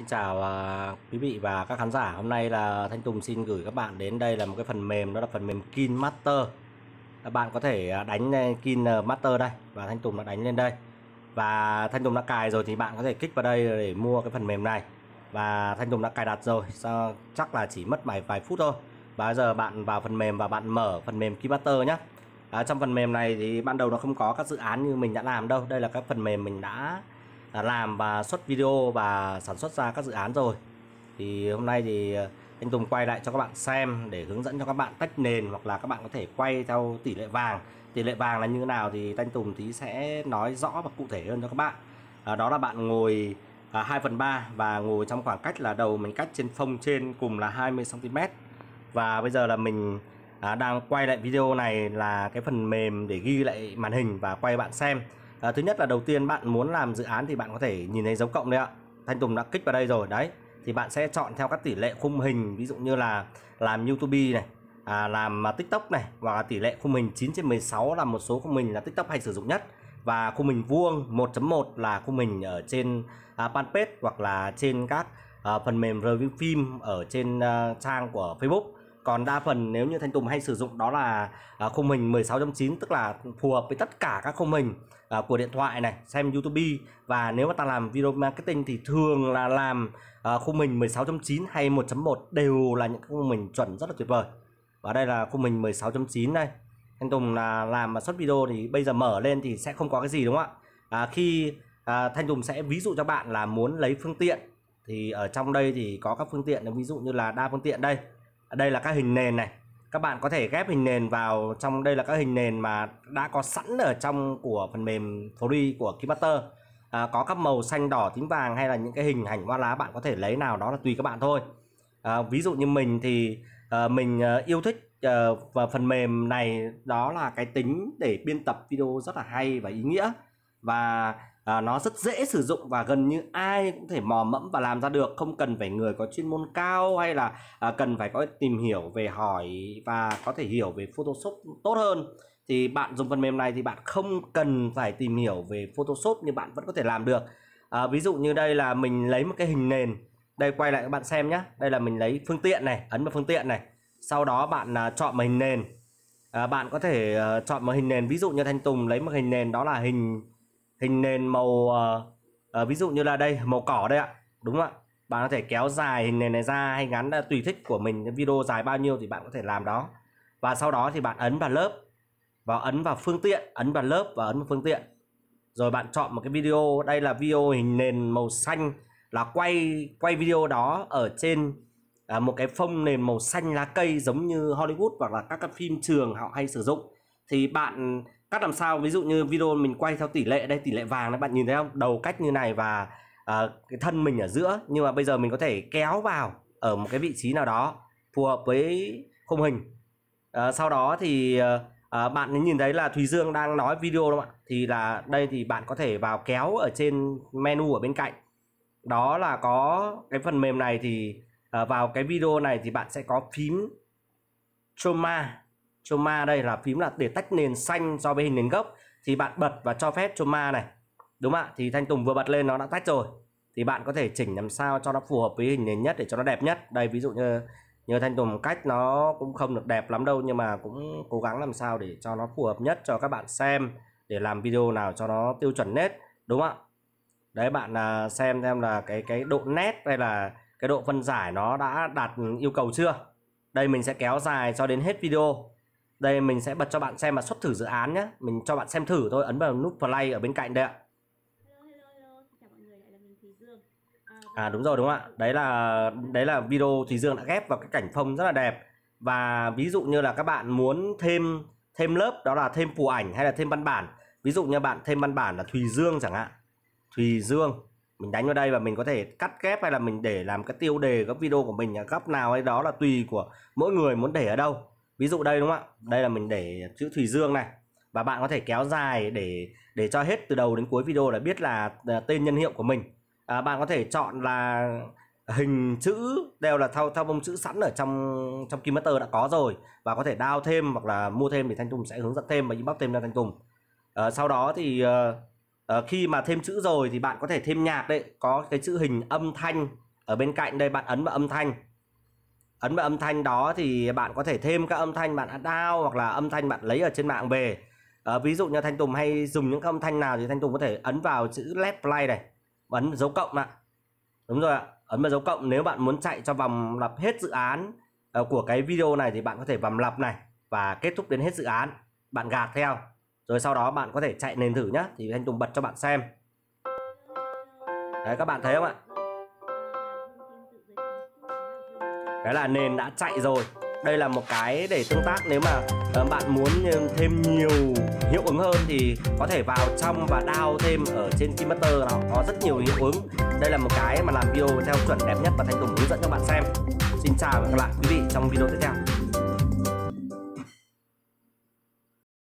Xin chào uh, quý vị và các khán giả. Hôm nay là Thanh Tùng xin gửi các bạn đến đây là một cái phần mềm đó là phần mềm Kin Master. Các à, bạn có thể à, đánh Kin Master đây và Thanh Tùng đã đánh lên đây. Và Thanh Tùng đã cài rồi thì bạn có thể kích vào đây để mua cái phần mềm này. Và Thanh Tùng đã cài đặt rồi, Sao, chắc là chỉ mất vài vài phút thôi. Và bây giờ bạn vào phần mềm và bạn mở phần mềm Kin Master nhé. À, trong phần mềm này thì ban đầu nó không có các dự án như mình đã làm đâu. Đây là các phần mềm mình đã đã làm và xuất video và sản xuất ra các dự án rồi thì hôm nay thì ờ, anh Tùng quay lại cho các bạn xem để hướng dẫn cho các bạn tách nền hoặc là các bạn có thể quay theo tỷ lệ vàng tỷ lệ vàng là như thế nào thì anh Tùng tí sẽ nói rõ và cụ thể hơn cho các bạn à, đó là bạn ngồi à, 2 phần 3 và ngồi trong khoảng cách là đầu mình cắt trên phông trên cùng là 20cm và bây giờ là mình à, đang quay lại video này là cái phần mềm để ghi lại màn hình và quay bạn xem à, thứ nhất là đầu tiên bạn muốn làm dự án thì bạn có thể nhìn thấy dấu cộng đây ạ thanh tùng đã kích vào đây rồi đấy thì bạn sẽ chọn theo các tỷ lệ khung hình ví dụ như là làm youtube này à, làm tiktok này và tỷ lệ khung hình 9 trên 16 là một số khung hình là tiktok hay sử dụng nhất và khung hình vuông 1.1 là khung hình ở trên à, hoặc là trên các à, phần mềm review phim ở trên à, trang của facebook còn đa phần nếu như Thanh Tùng hay sử dụng đó là à, khung hình 16.9 tức là phù hợp với tất cả các khung hình à, của điện thoại này xem YouTube và nếu mà ta làm video marketing thì thường là làm à, khung hình 16.9 hay 1.1 đều là những khung hình chuẩn rất là tuyệt vời và đây là khung hình 16.9 đây Thanh Tùng là làm mà xuất video thì bây giờ mở lên thì sẽ không có cái gì đúng không ạ à, khi à, Thanh Tùng sẽ ví dụ cho bạn là muốn lấy phương tiện thì ở trong đây thì có các phương tiện ví dụ như là đa phương tiện đây đây là các hình nền này các bạn có thể ghép hình nền vào trong đây là các hình nền mà đã có sẵn ở trong của phần mềm Free của Kibater à, có các màu xanh đỏ tím vàng hay là những cái hình ảnh hoa lá bạn có thể lấy nào đó là tùy các bạn thôi à, ví dụ như mình thì à, mình à, yêu thích à, và phần mềm này đó là cái tính để biên tập video rất là hay và ý nghĩa và à, nó rất dễ sử dụng và gần như ai cũng thể mò mẫm và làm ra được không cần phải người có chuyên môn cao hay là à, cần phải có tìm hiểu về hỏi và có thể hiểu về Photoshop tốt hơn thì bạn dùng phần mềm này thì bạn không cần phải tìm hiểu về Photoshop nhưng bạn vẫn có thể làm được à, ví dụ như đây là mình lấy một cái hình nền đây quay lại các bạn xem nhé đây là mình lấy phương tiện này ấn vào phương tiện này sau đó bạn à, chọn một hình nền à, bạn có thể à, chọn một hình nền ví dụ như thanh tùng lấy một hình nền đó là hình hình nền màu uh, uh, ví dụ như là đây màu cỏ đây ạ đúng không ạ bạn có thể kéo dài hình nền này ra hay ngắn là tùy thích của mình video dài bao nhiêu thì bạn có thể làm đó và sau đó thì bạn ấn vào lớp và ấn vào phương tiện ấn vào lớp và ấn vào phương tiện rồi bạn chọn một cái video đây là video hình nền màu xanh là quay quay video đó ở trên à, một cái phông nền màu xanh lá cây giống như Hollywood hoặc là các cái phim trường họ hay sử dụng thì bạn cắt làm sao ví dụ như video mình quay theo tỷ lệ đây tỷ lệ vàng đấy bạn nhìn thấy không đầu cách như này và uh, cái thân mình ở giữa nhưng mà bây giờ mình có thể kéo vào ở một cái vị trí nào đó phù hợp với khung hình uh, sau đó thì uh, bạn nhìn thấy là Thùy Dương đang nói video đúng không ạ thì là đây thì bạn có thể vào kéo ở trên menu ở bên cạnh đó là có cái phần mềm này thì uh, vào cái video này thì bạn sẽ có phím trauma Choma đây là phím là để tách nền xanh so với hình nền gốc thì bạn bật và cho phép Choma này. Đúng ạ, thì thanh tùng vừa bật lên nó đã tách rồi. Thì bạn có thể chỉnh làm sao cho nó phù hợp với hình nền nhất để cho nó đẹp nhất. Đây ví dụ như như thanh tùng cách nó cũng không được đẹp lắm đâu nhưng mà cũng cố gắng làm sao để cho nó phù hợp nhất cho các bạn xem để làm video nào cho nó tiêu chuẩn nét đúng không ạ đấy bạn à, xem xem là cái cái độ nét hay là cái độ phân giải nó đã đạt yêu cầu chưa đây mình sẽ kéo dài cho đến hết video đây mình sẽ bật cho bạn xem mà xuất thử dự án nhé mình cho bạn xem thử thôi ấn vào nút play ở bên cạnh đây ạ à đúng rồi đúng không ạ đấy là đấy là video thùy dương đã ghép vào cái cảnh phong rất là đẹp và ví dụ như là các bạn muốn thêm thêm lớp đó là thêm phù ảnh hay là thêm văn bản ví dụ như bạn thêm văn bản là thùy dương chẳng hạn thùy dương mình đánh vào đây và mình có thể cắt ghép hay là mình để làm cái tiêu đề các video của mình ở góc nào hay đó là tùy của mỗi người muốn để ở đâu ví dụ đây đúng không ạ đây là mình để chữ thủy dương này và bạn có thể kéo dài để để cho hết từ đầu đến cuối video là biết là, à, tên nhân hiệu của mình à, bạn có thể chọn là hình chữ đều là thao thao bông chữ sẵn ở trong trong Kimeter đã có rồi và có thể đao thêm hoặc là mua thêm thì Thanh Tùng sẽ hướng dẫn thêm và inbox thêm cho Thanh Tùng à, sau đó thì à, khi mà thêm chữ rồi thì bạn có thể thêm nhạc đấy có cái chữ hình âm thanh ở bên cạnh đây bạn ấn vào âm thanh ấn vào âm thanh đó thì bạn có thể thêm các âm thanh bạn đã down hoặc là âm thanh bạn lấy ở trên mạng về à, ví dụ như thanh tùng hay dùng những âm thanh nào thì thanh tùng có thể ấn vào chữ left play này ấn dấu cộng ạ đúng rồi ạ ấn vào dấu cộng nếu bạn muốn chạy cho vòng lặp hết dự án uh, của cái video này thì bạn có thể vòng lặp này và kết thúc đến hết dự án bạn gạt theo rồi sau đó bạn có thể chạy nền thử nhá thì thanh tùng bật cho bạn xem đấy các bạn thấy không ạ Đấy là nền đã chạy rồi đây là một cái để tương tác nếu mà ờ, bạn muốn thêm nhiều hiệu ứng hơn thì có thể vào trong và đao thêm ở trên kimaster nó có rất nhiều hiệu ứng đây là một cái mà làm video theo chuẩn đẹp nhất và thanh tùng hướng dẫn cho bạn xem xin chào và hẹn gặp lại quý vị trong video tiếp theo